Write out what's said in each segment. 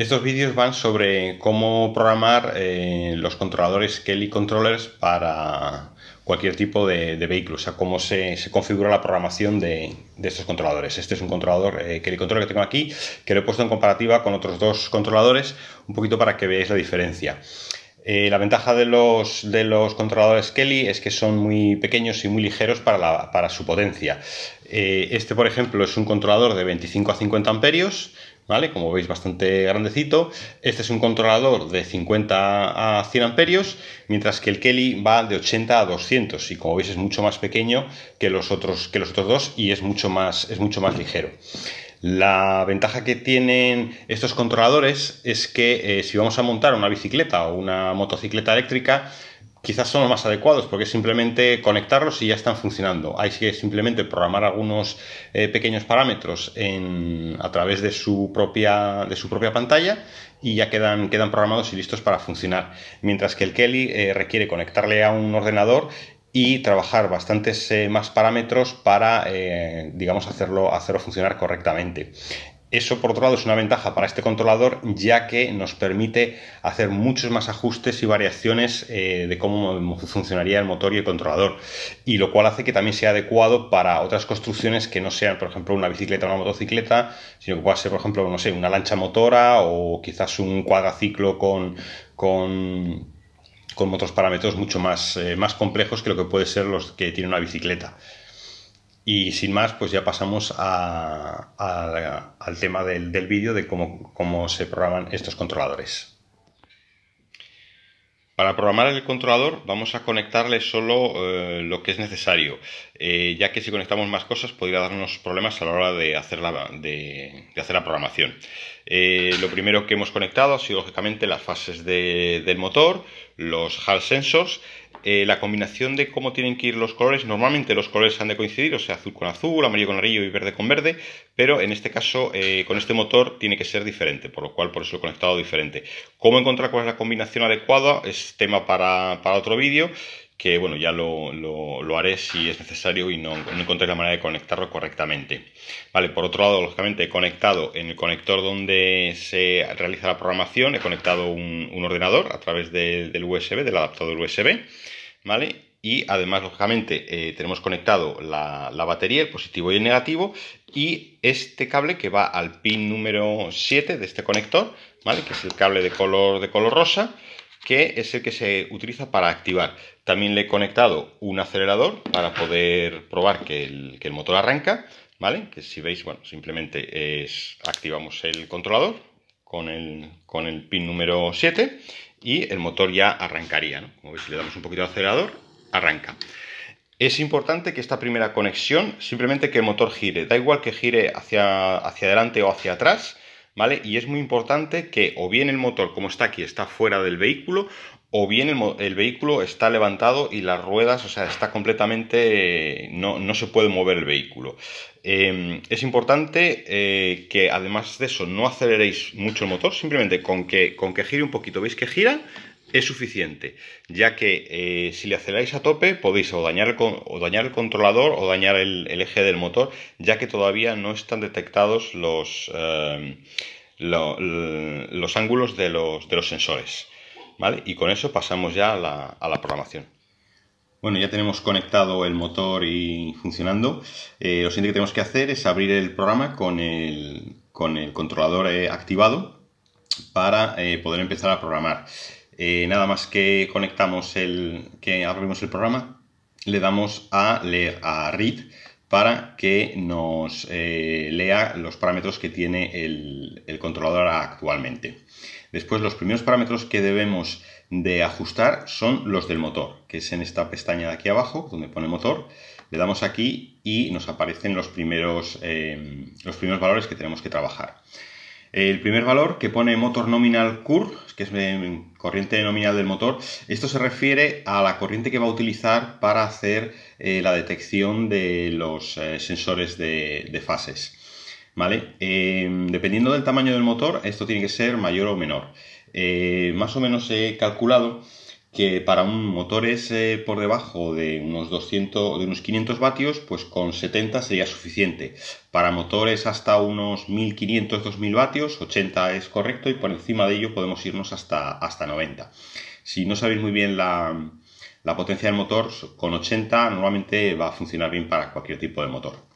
Estos vídeos van sobre cómo programar eh, los controladores Kelly Controllers para cualquier tipo de, vehículo, o sea, cómo se, configura la programación de, estos controladores. Este es un controlador eh, Kelly Controller que tengo aquí, que lo he puesto en comparativa con otros dos controladores, un poquito para que veáis la diferencia. Eh, la ventaja de los, de los controladores Kelly es que son muy pequeños y muy ligeros para, su potencia. este, por ejemplo, es un controlador de 25 a 50 amperios, como veis, bastante grandecito. Este es un controlador de 50 a 100 amperios, mientras que el Kelly va de 80 a 200 y como veis es mucho más pequeño que los otros, que los otros dos y es mucho más, es mucho más ligero. La ventaja que tienen estos controladores es que eh, si vamos a montar una bicicleta o una motocicleta eléctrica, quizás son los más adecuados porque simplemente conectarlos y ya están funcionando. Hay que simplemente programar algunos eh, pequeños parámetros a través de su, propia, de su propia pantalla y ya quedan, quedan programados y listos para funcionar. Mientras que el Kelly eh, requiere conectarle a un ordenador y trabajar bastantes eh, más parámetros para, digamos, hacerlo, hacerlo funcionar correctamente. Eso, por otro lado, es una ventaja para este controlador ya que nos permite hacer muchos más ajustes y variaciones eh, de cómo funcionaría el motor y el controlador, y lo cual hace que también sea adecuado para otras construcciones que no sean, por ejemplo, una bicicleta o una motocicleta, sino que pueda ser, por ejemplo, no sé, una lancha motora o quizás un cuadraciclo con, con, con otros parámetros mucho más, eh, más complejos que lo que puede ser los que tiene una bicicleta. Y sin más, pues ya pasamos al tema del, vídeo de cómo, se programan estos controladores. Para programar el controlador vamos a conectarle solo eh, lo que es necesario, eh, ya que si conectamos más cosas podría darnos problemas a la hora de hacer la, de, hacer la programación. Eh, lo primero que hemos conectado ha sido lógicamente las fases del motor, los hall sensors eh, la combinación de cómo tienen que ir los colores, normalmente los colores han de coincidir, o sea, azul con azul, amarillo con amarillo y verde con verde, pero en este caso, eh, con este motor, tiene que ser diferente, por lo cual por eso lo he conectado diferente. ¿Cómo encontrar cuál es la combinación adecuada? Es tema para, para otro vídeo que bueno, ya lo, haré si es necesario y no, encontré la manera de conectarlo correctamente. Vale, por otro lado, lógicamente he conectado en el conector donde se realiza la programación, he conectado un, ordenador a través del USB, del adaptador USB, ¿vale? Y además, lógicamente, eh, tenemos conectado la, la batería, el positivo y el negativo, y este cable que va al pin número 7 de este conector, ¿vale? Que es el cable de color, de color rosa, que es el que se utiliza para activar. También le he conectado un acelerador para poder probar que el, motor arranca, ¿vale? Que si veis, bueno, simplemente es, activamos el controlador con el, con el pin número 7 y el motor ya arrancaría, Como veis, si le damos un poquito de acelerador, arranca. Es importante que esta primera conexión, simplemente que el motor gire, da igual que gire hacia, hacia adelante o hacia atrás, y es muy importante que o bien el motor, como está aquí, está fuera del vehículo, o bien el, vehículo está levantado y las ruedas, o sea, está completamente, no, se puede mover el vehículo. Em, es importante eh, que además de eso no aceleréis mucho el motor, simplemente con con que gire un poquito, veis que gira, es suficiente, ya que eh, si le aceleráis a tope podéis o dañar el, o dañar el controlador o dañar el, eje del motor, ya que todavía no están detectados los, eh, los ángulos de los, sensores. Y con eso pasamos ya a la, programación. Bueno, ya tenemos conectado el motor y funcionando. Eh, lo siguiente que tenemos que hacer es abrir el programa con el, con el controlador activado para poder empezar a programar. Eh, nada más que conectamos el, que abrimos el programa, le damos a leer a read para que nos eh, lea los parámetros que tiene el, controlador actualmente. Después los primeros parámetros que debemos de ajustar son los del motor, que es en esta pestaña de aquí abajo, donde pone motor. Le damos aquí y nos aparecen los primeros, eh, los primeros valores que tenemos que trabajar. El primer valor que pone motor nominal cur, que es em, corriente nominal del motor, esto se refiere a la corriente que va a utilizar para hacer eh, la detección de los eh, sensores de, fases. ¿Vale? Em, dependiendo del tamaño del motor, esto tiene que ser mayor o menor. Eh, más o menos he calculado que para un motor S por debajo de unos 200 de unos 500 vatios pues con 70 sería suficiente para motores hasta unos 1500 2000 vatios 80 es correcto y por encima de ello podemos irnos hasta hasta 90 si no sabéis muy bien la, la potencia del motor con 80 normalmente va a funcionar bien para cualquier tipo de motor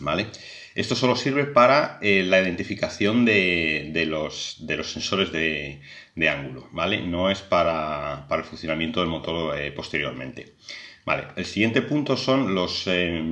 ¿vale? Esto solo sirve para eh, la identificación de, los, sensores de, ángulo, ¿vale? No es para, el funcionamiento del motor eh, posteriormente. el siguiente punto son los, eh,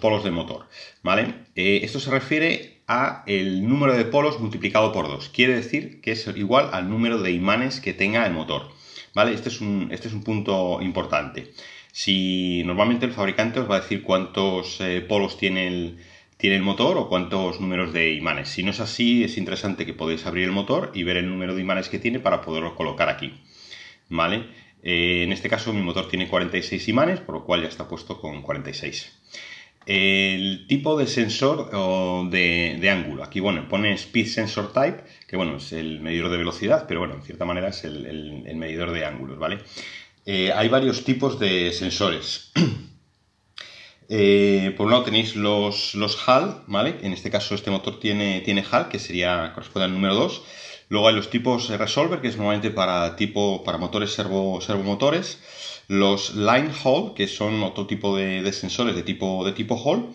polos del motor, ¿vale? esto se refiere a el número de polos multiplicado por 2. Quiere decir que es igual al número de imanes que tenga el motor. Este es un, este es un punto importante. Si normalmente el fabricante os va a decir cuántos eh, polos tiene el, tiene el motor o cuántos números de imanes. Si no es así, es interesante que podéis abrir el motor y ver el número de imanes que tiene para poderlo colocar aquí. ¿Vale? Eh, en este caso mi motor tiene 46 imanes, por lo cual ya está puesto con 46. El tipo de sensor de, ángulo. Aquí, bueno, pone Speed Sensor Type, que bueno, es el medidor de velocidad, pero bueno, en cierta manera es el, medidor de ángulos, ¿vale? Eh, hay varios tipos de sensores. Eh, por un lado tenéis los, los HAL, ¿vale? En este caso este motor tiene, tiene HAL, que sería, corresponde al número 2. Luego hay los tipos Resolver, que es normalmente para tipo, para motores servo, servomotores. Los Line Hall, que son otro tipo de, sensores de tipo, de tipo Hall,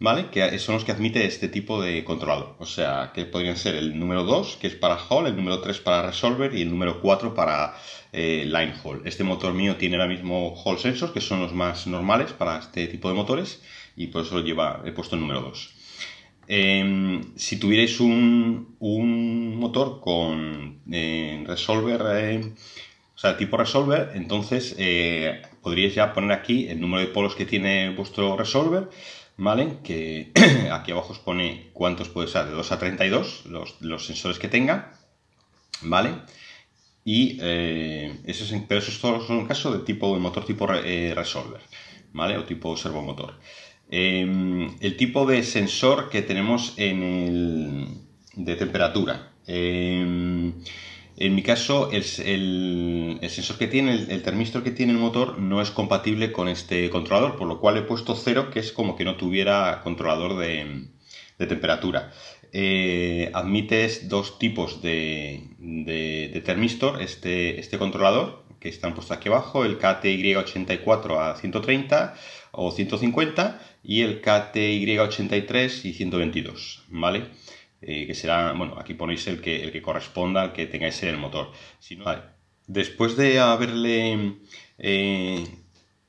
¿vale? Que son los que admite este tipo de controlador. O sea, que podrían ser el número 2, que es para Hall, el número 3 para Resolver y el número 4 para eh, Line Hall. Este motor mío tiene ahora mismo Hall Sensors, que son los más normales para este tipo de motores, y por eso lo lleva, he puesto el número 2. Em, si tuvierais un, motor con eh, Resolver eh, o sea, tipo resolver, entonces eh, podríais ya poner aquí el número de polos que tiene vuestro resolver, ¿vale? Que aquí abajo os pone cuántos puede ser, de 2 a 32, los, los sensores que tenga, ¿vale? Y eh, esos eso es, pero eso es un caso de tipo de motor tipo eh, resolver, ¿vale? O tipo servomotor. Em, el tipo de sensor que tenemos en el, de temperatura. Em, en mi caso, el, sensor que tiene, el, termistor que tiene el motor no es compatible con este controlador, por lo cual he puesto 0, que es como que no tuviera controlador de, temperatura. Eh, admites dos tipos de, termistor, este, este controlador, que están puestos aquí abajo, el KTY84 a 130 o 150 y el KTY83 y 122, ¿vale? Eh, que será, bueno, aquí ponéis el que, el que corresponda al que tengáis en el motor. Después de haberle eh,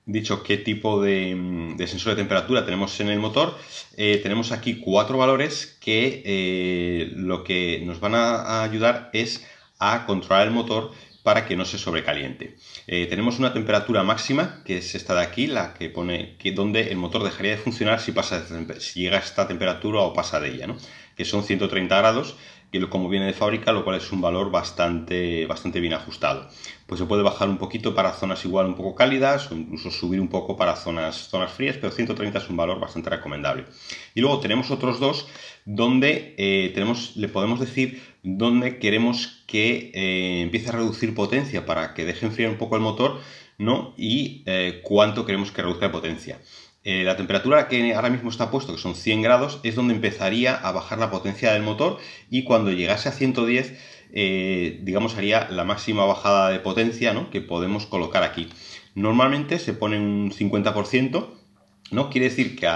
dicho qué tipo mm, de, sensor de temperatura tenemos en el motor, eh, tenemos aquí cuatro valores que lo que nos van a ayudar es a controlar el motor para que no se sobrecaliente. Eh, tenemos una temperatura máxima, que es esta de aquí, la que pone que donde el motor dejaría de funcionar si, pasa, llega a esta temperatura o pasa de ella, ¿no? que son 130 grados, y como viene de fábrica, lo cual es un valor bastante, bastante bien ajustado. Pues se puede bajar un poquito para zonas igual un poco cálidas o incluso subir un poco para zonas, zonas frías, pero 130 es un valor bastante recomendable. Y luego tenemos otros dos donde eh, tenemos, le podemos decir dónde queremos que eh, empiece a reducir potencia para que deje enfriar un poco el motor ¿no? y eh, cuánto queremos que reduzca potencia. Eh, la temperatura que ahora mismo está puesto, que son 100 grados, es donde empezaría a bajar la potencia del motor y cuando llegase a 110, eh, digamos, haría la máxima bajada de potencia ¿no? que podemos colocar aquí. Normalmente se pone un 50%. ¿no? Quiere decir que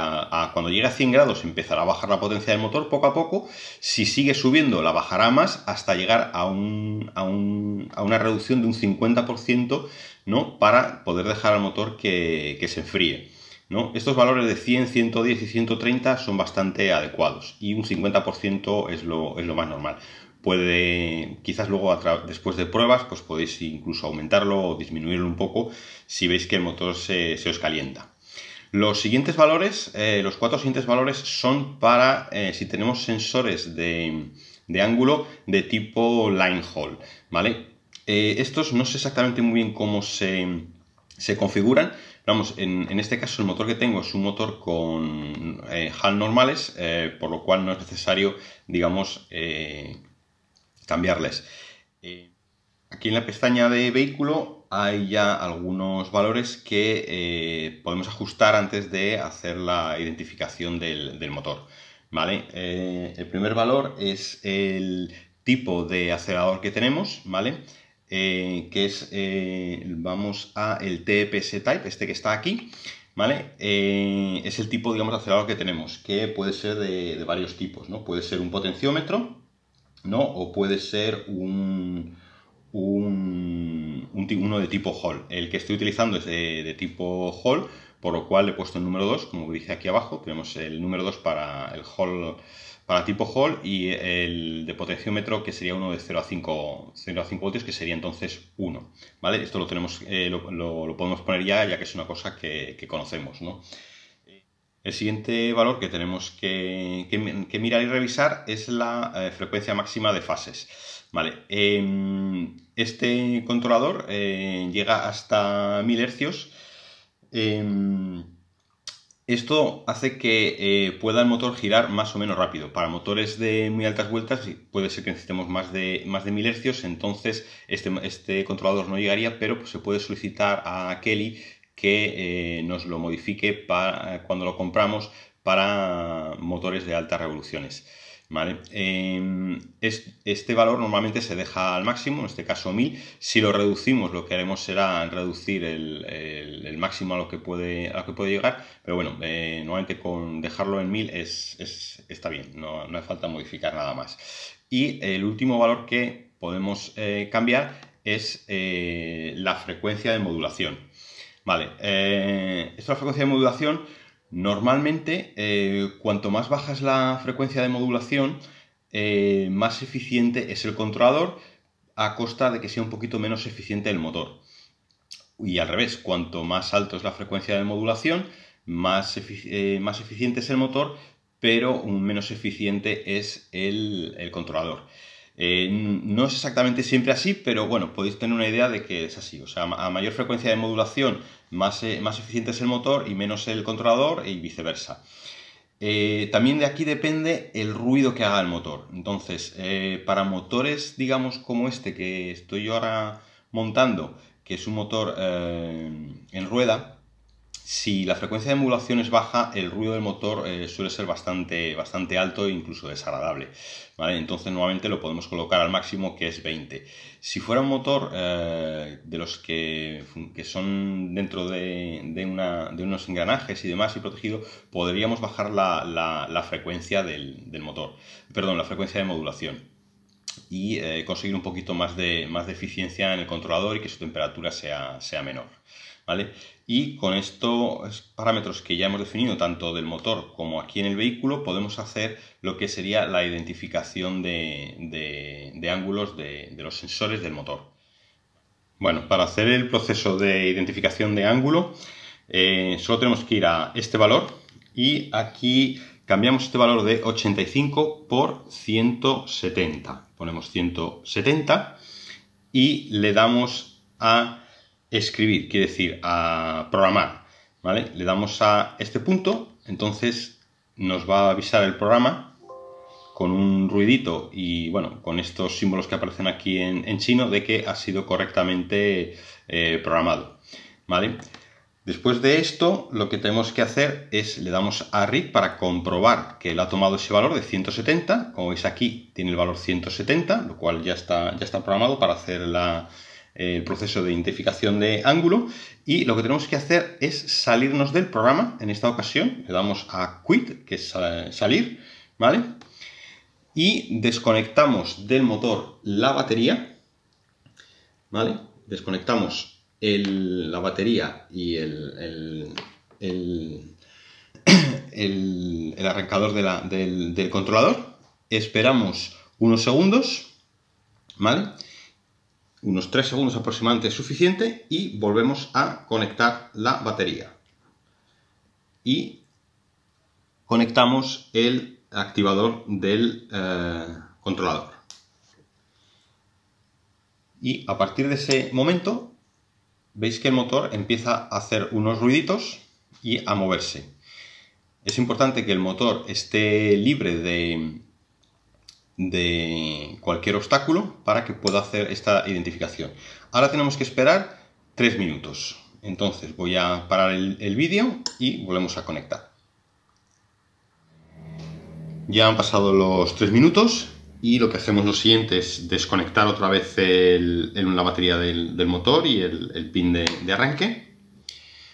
cuando llegue a 100 grados empezará a bajar la potencia del motor poco a poco. Si sigue subiendo, la bajará más hasta llegar a, una reducción de un 50% ¿no? para poder dejar al motor que se enfríe. Estos valores de 100, 110 y 130 son bastante adecuados y un 50% es lo, más normal. Puede, quizás luego después de pruebas, pues podéis incluso aumentarlo o disminuirlo un poco si veis que el motor se, os calienta. Los siguientes valores, eh, los cuatro siguientes valores son para eh, si tenemos sensores de, ángulo de tipo line hall, ¿vale? Eh, estos no sé exactamente muy bien cómo se, se configuran, Vamos, en, este caso el motor que tengo es un motor con eh, HAL normales, eh, por lo cual no es necesario, digamos, eh, cambiarles. aquí en la pestaña de vehículo hay ya algunos valores que podemos ajustar antes de hacer la identificación del, motor. ¿vale? el primer valor es el tipo de acelerador que tenemos, ¿vale? Eh, que es, eh, vamos a el TPS type, este que está aquí, ¿vale? Eh, es el tipo, digamos, de acelerador que tenemos, que puede ser de, varios tipos, ¿no? Puede ser un potenciómetro, ¿no? O puede ser un, un, uno de tipo Hall. El que estoy utilizando es de, tipo Hall, por lo cual he puesto el número 2, como dice aquí abajo, tenemos el número 2 para el Hall para tipo Hall y el de potenciómetro que sería uno de 0 a 5, 0 a 5 voltios que sería entonces 1. ¿vale? Esto lo, tenemos, eh, lo, podemos poner ya ya que es una cosa que, conocemos. ¿no? Eh, el siguiente valor que tenemos que, mirar y revisar es la eh, frecuencia máxima de fases. Vale, em, este controlador llega hasta 1000 hercios. Em, esto hace que eh, pueda el motor girar más o menos rápido. Para motores de muy altas vueltas puede ser que necesitemos más de, más de 1000 hercios, entonces este, este, controlador no llegaría, pero pues, se puede solicitar a Kelly que eh, nos lo modifique cuando lo compramos para motores de altas revoluciones. ¿vale? Em, este valor normalmente se deja al máximo, en este caso 1000. Si lo reducimos, lo que haremos será reducir el, máximo a lo, que puede, lo que puede llegar, pero bueno, eh, normalmente con dejarlo en 1000 es, está bien, no, no hace falta modificar nada más. Y el último valor que podemos eh, cambiar es eh, la frecuencia de modulación. Vale, esta frecuencia de modulación Normalmente, eh, cuanto más baja es la frecuencia de modulación, eh, más eficiente es el controlador a costa de que sea un poquito menos eficiente el motor. Y al revés, cuanto más alto es la frecuencia de modulación, más, eh, eficiente es el motor, pero menos eficiente es el controlador. Eh, no es exactamente siempre así, pero bueno, podéis tener una idea de que es así. O sea, a mayor frecuencia de modulación, más, eh, más eficiente es el motor y menos el controlador y viceversa. Eh, también de aquí depende el ruido que haga el motor. Entonces, para motores, digamos, como este que estoy yo ahora montando, que es un motor en rueda, si la frecuencia de modulación es baja, el ruido del motor eh, suele ser bastante, bastante alto e incluso desagradable. Entonces nuevamente lo podemos colocar al máximo que es 20. Si fuera un motor eh, de los que, son dentro de, de, unos engranajes y demás y protegido, podríamos bajar la, frecuencia del, motor, perdón, la frecuencia de modulación y eh, conseguir un poquito más de, más eficiencia en el controlador y que su temperatura sea, sea menor. Y con estos parámetros que ya hemos definido, tanto del motor como aquí en el vehículo, podemos hacer lo que sería la identificación de, ángulos de, los sensores del motor. Bueno, para hacer el proceso de identificación de ángulo, eh, solo tenemos que ir a este valor y aquí cambiamos este valor de 85 por 170. Ponemos 170 y le damos a escribir, quiere decir a programar, ¿vale? Le damos a este punto, entonces nos va a avisar el programa con un ruidito y bueno, con estos símbolos que aparecen aquí en, chino de que ha sido correctamente eh, programado, ¿vale? Después de esto, lo que tenemos que hacer es le damos a read para comprobar que él ha tomado ese valor de 170. Como veis aquí, tiene el valor 170, lo cual ya está, ya está programado para hacer la, el proceso de identificación de ángulo y lo que tenemos que hacer es salirnos del programa en esta ocasión, le damos a quit, que es salir, ¿vale? Y desconectamos del motor la batería, ¿vale? Desconectamos la batería y el, arrancador del, del controlador, esperamos unos segundos, ¿vale? unos 3 segundos aproximadamente es suficiente y volvemos a conectar la batería. Y conectamos el activador del eh, controlador. Y a partir de ese momento veis que el motor empieza a hacer unos ruiditos y a moverse. Es importante que el motor esté libre de, de cualquier obstáculo para que pueda hacer esta identificación. Ahora tenemos que esperar 3 minutos. Entonces voy a parar el, vídeo y volvemos a conectar. Ya han pasado los 3 minutos y lo que hacemos lo siguiente es desconectar otra vez la batería del, motor y el, pin de, arranque.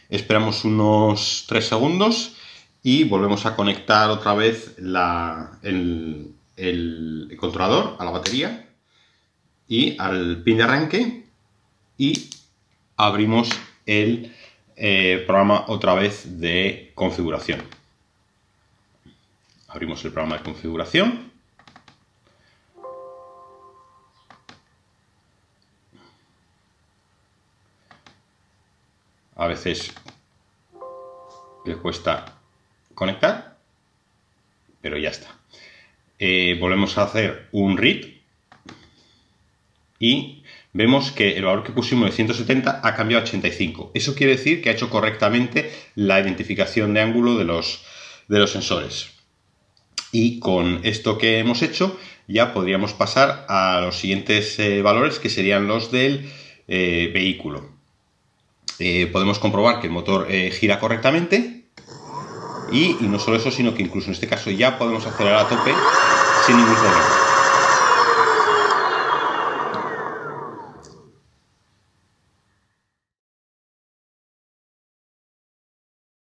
Esperamos unos 3 segundos y volvemos a conectar otra vez la, el, el controlador, a la batería y al pin de arranque y abrimos el eh, programa otra vez de configuración. Abrimos el programa de configuración. A veces le cuesta conectar, pero ya está. Eh, volvemos a hacer un read y vemos que el valor que pusimos de 170 ha cambiado a 85. Eso quiere decir que ha hecho correctamente la identificación de ángulo de los, de los sensores. Y con esto que hemos hecho ya podríamos pasar a los siguientes eh, valores que serían los del eh, vehículo. podemos comprobar que el motor gira correctamente y, no solo eso, sino que incluso en este caso ya podemos acelerar a tope sin ningún problema.